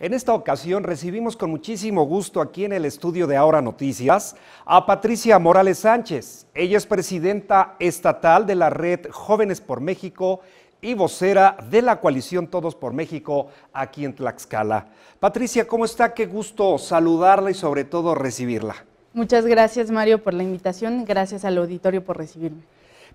En esta ocasión recibimos con muchísimo gusto aquí en el estudio de Ahora Noticias a Patricia Morales Sánchez. Ella es presidenta estatal de la red Jóvenes por México y vocera de la coalición Todos por México aquí en Tlaxcala. Patricia, ¿cómo está? Qué gusto saludarla y sobre todo recibirla. Muchas gracias Mario por la invitación, gracias al auditorio por recibirme.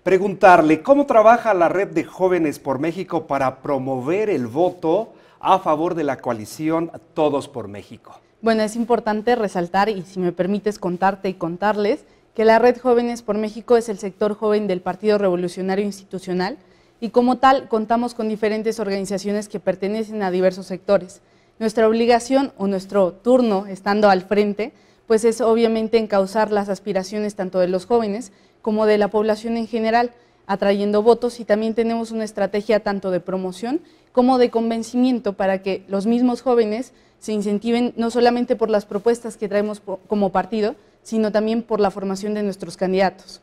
Preguntarle, ¿cómo trabaja la red de Jóvenes por México para promover el voto? a favor de la coalición Todos por México. Bueno, es importante resaltar, y si me permites contarte y contarles, que la Red Jóvenes por México es el sector joven del Partido Revolucionario Institucional y como tal contamos con diferentes organizaciones que pertenecen a diversos sectores. Nuestra obligación o nuestro turno estando al frente, pues es obviamente encauzar las aspiraciones tanto de los jóvenes como de la población en general atrayendo votos y también tenemos una estrategia tanto de promoción como de convencimiento para que los mismos jóvenes se incentiven no solamente por las propuestas que traemos como partido, sino también por la formación de nuestros candidatos.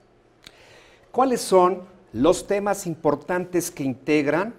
¿Cuáles son los temas importantes que integran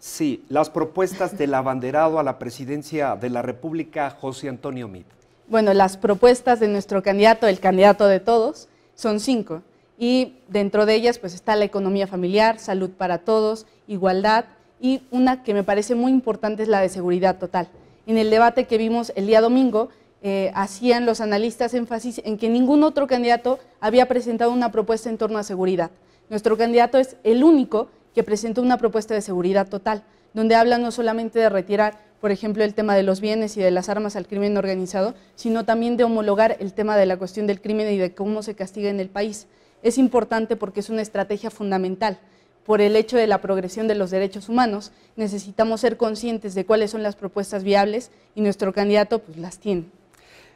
Sí, las propuestas del abanderado a la presidencia de la República, José Antonio Mit. Bueno, las propuestas de nuestro candidato, el candidato de todos, son cinco y dentro de ellas pues está la economía familiar, salud para todos, igualdad y una que me parece muy importante es la de seguridad total. En el debate que vimos el día domingo eh, hacían los analistas énfasis en que ningún otro candidato había presentado una propuesta en torno a seguridad. Nuestro candidato es el único que presentó una propuesta de seguridad total, donde habla no solamente de retirar, por ejemplo, el tema de los bienes y de las armas al crimen organizado, sino también de homologar el tema de la cuestión del crimen y de cómo se castiga en el país es importante porque es una estrategia fundamental. Por el hecho de la progresión de los derechos humanos, necesitamos ser conscientes de cuáles son las propuestas viables y nuestro candidato pues, las tiene.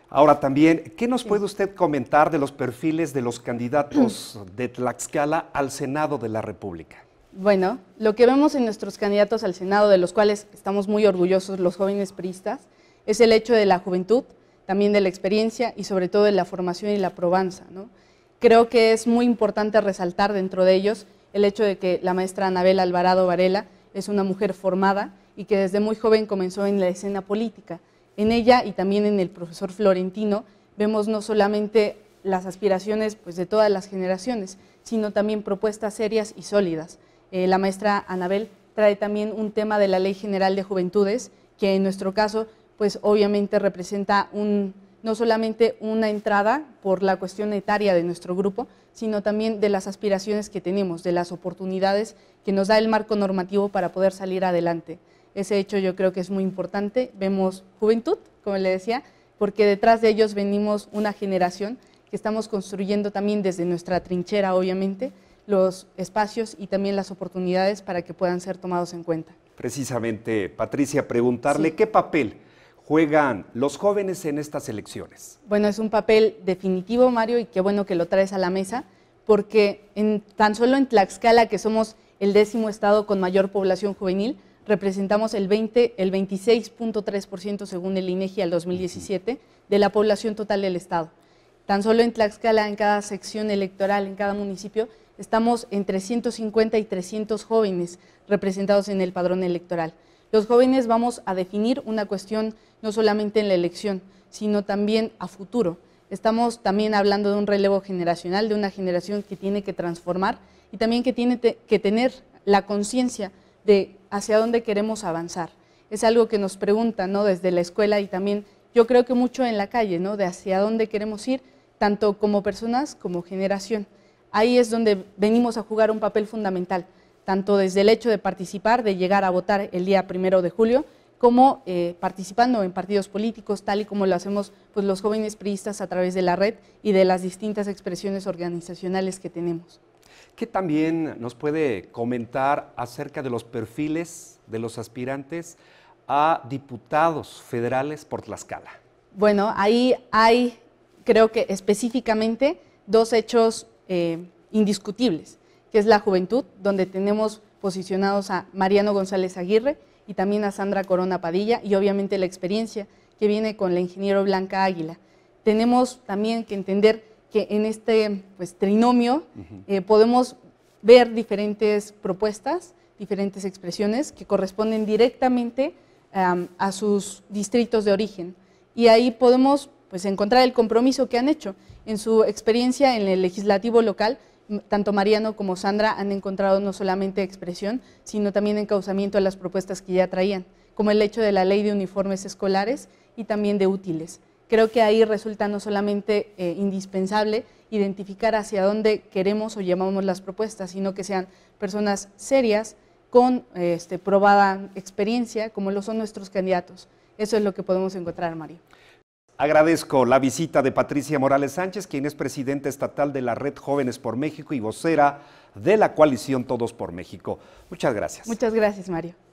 Ahora también, ¿qué nos puede usted comentar de los perfiles de los candidatos de Tlaxcala al Senado de la República? Bueno, lo que vemos en nuestros candidatos al Senado, de los cuales estamos muy orgullosos los jóvenes priistas, es el hecho de la juventud, también de la experiencia y sobre todo de la formación y la probanza. ¿no? creo que es muy importante resaltar dentro de ellos el hecho de que la maestra Anabel Alvarado Varela es una mujer formada y que desde muy joven comenzó en la escena política. En ella y también en el profesor Florentino vemos no solamente las aspiraciones pues, de todas las generaciones, sino también propuestas serias y sólidas. Eh, la maestra Anabel trae también un tema de la Ley General de Juventudes, que en nuestro caso pues obviamente representa un, no solamente una entrada por la cuestión etaria de nuestro grupo, sino también de las aspiraciones que tenemos, de las oportunidades que nos da el marco normativo para poder salir adelante. Ese hecho yo creo que es muy importante. Vemos juventud, como le decía, porque detrás de ellos venimos una generación que estamos construyendo también desde nuestra trinchera, obviamente, los espacios y también las oportunidades para que puedan ser tomados en cuenta. Precisamente, Patricia, preguntarle qué papel juegan los jóvenes en estas elecciones? Bueno, es un papel definitivo, Mario, y qué bueno que lo traes a la mesa, porque tan solo en Tlaxcala, que somos el décimo estado con mayor población juvenil, representamos el 20, el 26.3% según el INEGI e al 2017 de la población total del estado. Tan solo en Tlaxcala, en cada sección electoral, en cada municipio, estamos entre 150 y 300 jóvenes representados en el padrón electoral. Los jóvenes vamos a definir una cuestión no solamente en la elección, sino también a futuro. Estamos también hablando de un relevo generacional, de una generación que tiene que transformar y también que tiene que tener la conciencia de hacia dónde queremos avanzar. Es algo que nos preguntan ¿no? desde la escuela y también yo creo que mucho en la calle, de hacia dónde queremos ir, tanto como personas como generación. Ahí es donde venimos a jugar un papel fundamental tanto desde el hecho de participar, de llegar a votar el día primero de julio, como eh, participando en partidos políticos, tal y como lo hacemos pues, los jóvenes priistas a través de la red y de las distintas expresiones organizacionales que tenemos. ¿Qué también nos puede comentar acerca de los perfiles de los aspirantes a diputados federales por Tlaxcala? Bueno, ahí hay, creo que específicamente, dos hechos eh, indiscutibles que es la juventud, donde tenemos posicionados a Mariano González Aguirre y también a Sandra Corona Padilla y obviamente la experiencia que viene con la ingeniero Blanca Águila. Tenemos también que entender que en este pues, trinomio eh, podemos ver diferentes propuestas, diferentes expresiones que corresponden directamente a sus distritos de origen. Y ahí podemos pues, encontrar el compromiso que han hecho. En su experiencia en el legislativo local tanto Mariano como Sandra han encontrado no solamente expresión, sino también encauzamiento a las propuestas que ya traían, como el hecho de la ley de uniformes escolares y también de útiles. Creo que ahí resulta no solamente eh, indispensable identificar hacia dónde queremos o llamamos las propuestas, sino que sean personas serias, con este, probada experiencia, como lo son nuestros candidatos. Eso es lo que podemos encontrar, Mario. Agradezco la visita de Patricia Morales Sánchez, quien es presidenta estatal de la Red Jóvenes por México y vocera de la coalición Todos por México. Muchas gracias. Muchas gracias, Mario.